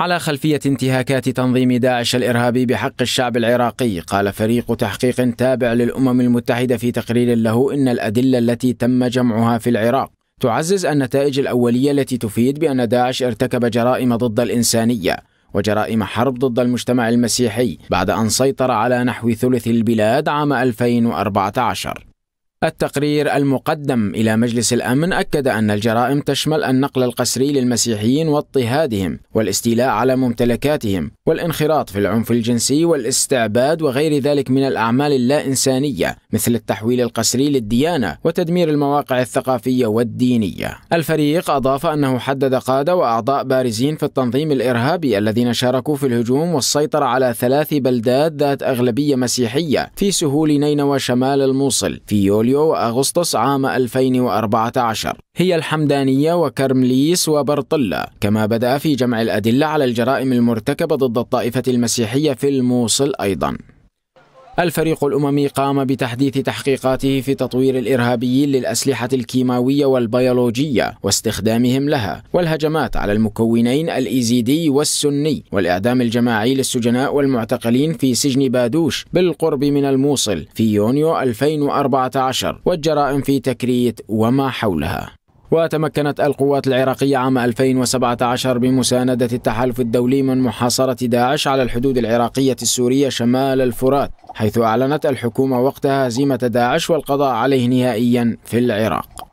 على خلفية انتهاكات تنظيم داعش الإرهابي بحق الشعب العراقي قال فريق تحقيق تابع للأمم المتحدة في تقرير له إن الأدلة التي تم جمعها في العراق تعزز النتائج الأولية التي تفيد بأن داعش ارتكب جرائم ضد الإنسانية وجرائم حرب ضد المجتمع المسيحي بعد أن سيطر على نحو ثلث البلاد عام 2014 التقرير المقدم إلى مجلس الأمن أكد أن الجرائم تشمل النقل القسري للمسيحيين واضطهادهم والاستيلاء على ممتلكاتهم والانخراط في العنف الجنسي والاستعباد وغير ذلك من الأعمال اللا إنسانية مثل التحويل القسري للديانة وتدمير المواقع الثقافية والدينية الفريق أضاف أنه حدد قادة وأعضاء بارزين في التنظيم الإرهابي الذين شاركوا في الهجوم والسيطرة على ثلاث بلدات ذات أغلبية مسيحية في سهول نينوى شمال الموصل في يوليو يوليو وأغسطس عام 2014 هي الحمدانية وكرمليس وبرطلة كما بدأ في جمع الأدلة على الجرائم المرتكبة ضد الطائفة المسيحية في الموصل أيضاً الفريق الأممي قام بتحديث تحقيقاته في تطوير الإرهابيين للأسلحة الكيماوية والبيولوجية واستخدامهم لها والهجمات على المكونين الإيزيدي والسني والإعدام الجماعي للسجناء والمعتقلين في سجن بادوش بالقرب من الموصل في يونيو 2014 والجرائم في تكريت وما حولها وتمكنت القوات العراقية عام 2017 بمساندة التحالف الدولي من محاصرة داعش على الحدود العراقية السورية شمال الفرات حيث أعلنت الحكومة وقتها هزيمة داعش والقضاء عليه نهائيا في العراق